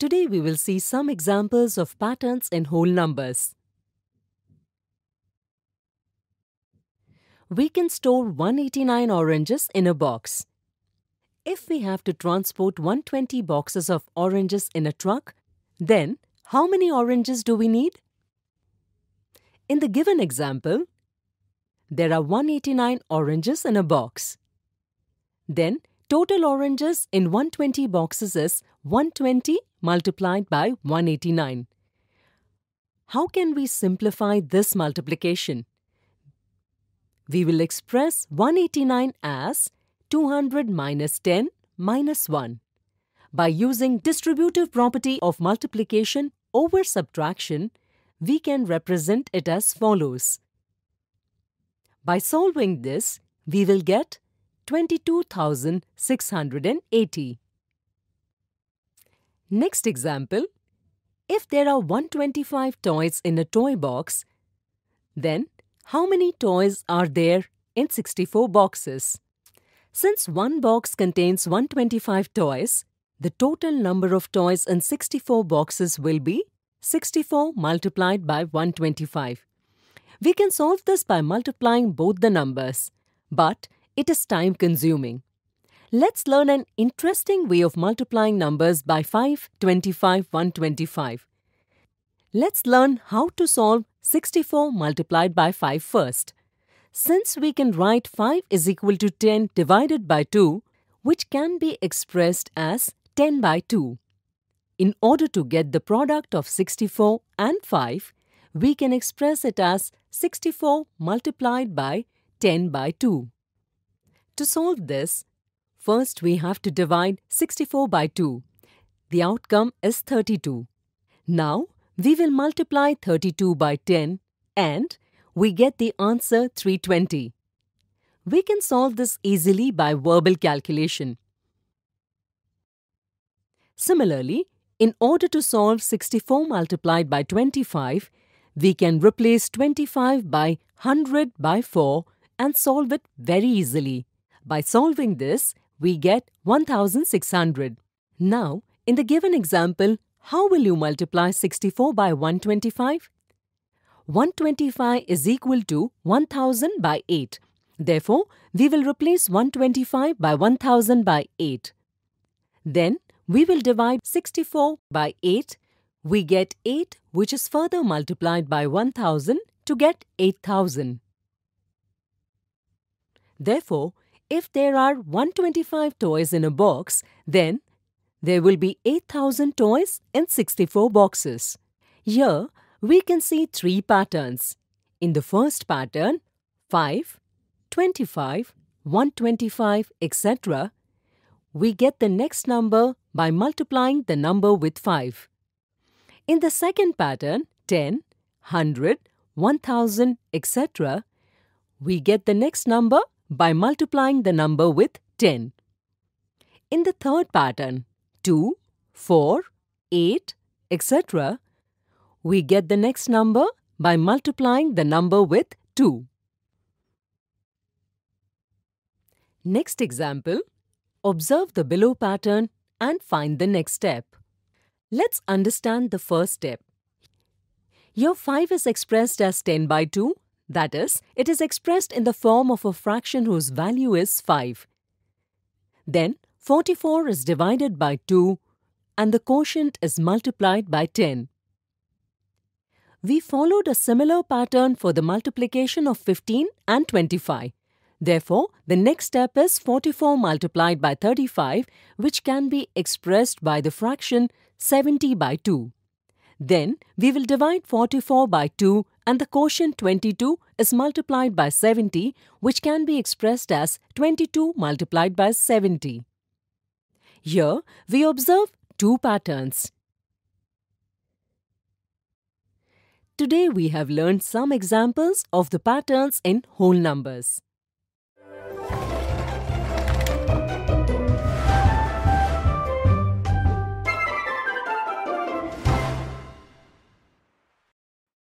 Today we will see some examples of patterns in whole numbers. We can store 189 oranges in a box. If we have to transport 120 boxes of oranges in a truck, then how many oranges do we need? In the given example, there are 189 oranges in a box. Then, total oranges in 120 boxes is 120 multiplied by 189. How can we simplify this multiplication? We will express 189 as 200 minus 10 minus 1 by using distributive property of multiplication over subtraction, we can represent it as follows. By solving this, we will get 22,680. Next example, if there are 125 toys in a toy box, then how many toys are there in 64 boxes? Since one box contains 125 toys, the total number of toys in 64 boxes will be 64 multiplied by 125. We can solve this by multiplying both the numbers, but it is time consuming. Let's learn an interesting way of multiplying numbers by 5, 25, 125. Let's learn how to solve 64 multiplied by 5 first. Since we can write 5 is equal to 10 divided by 2, which can be expressed as 10 by 2. In order to get the product of 64 and 5, we can express it as 64 multiplied by 10 by 2. To solve this, First, we have to divide 64 by 2. The outcome is 32. Now, we will multiply 32 by 10 and we get the answer 320. We can solve this easily by verbal calculation. Similarly, in order to solve 64 multiplied by 25, we can replace 25 by 100 by 4 and solve it very easily. By solving this, we get 1600. Now, in the given example, how will you multiply 64 by 125? 125 is equal to 1000 by 8. Therefore, we will replace 125 by 1000 by 8. Then, we will divide 64 by 8. We get 8 which is further multiplied by 1000 to get 8000. Therefore, if there are 125 toys in a box, then there will be 8000 toys in 64 boxes. Here, we can see three patterns. In the first pattern, 5, 25, 125, etc., we get the next number by multiplying the number with 5. In the second pattern, 10, 100, 1000, etc., we get the next number by multiplying the number with 10. In the third pattern, 2, 4, 8, etc., we get the next number by multiplying the number with 2. Next example, observe the below pattern and find the next step. Let's understand the first step. Your 5 is expressed as 10 by 2 that is, it is expressed in the form of a fraction whose value is 5. Then 44 is divided by 2 and the quotient is multiplied by 10. We followed a similar pattern for the multiplication of 15 and 25. Therefore, the next step is 44 multiplied by 35 which can be expressed by the fraction 70 by 2. Then, we will divide 44 by 2 and the quotient 22 is multiplied by 70 which can be expressed as 22 multiplied by 70. Here we observe two patterns. Today we have learned some examples of the patterns in whole numbers.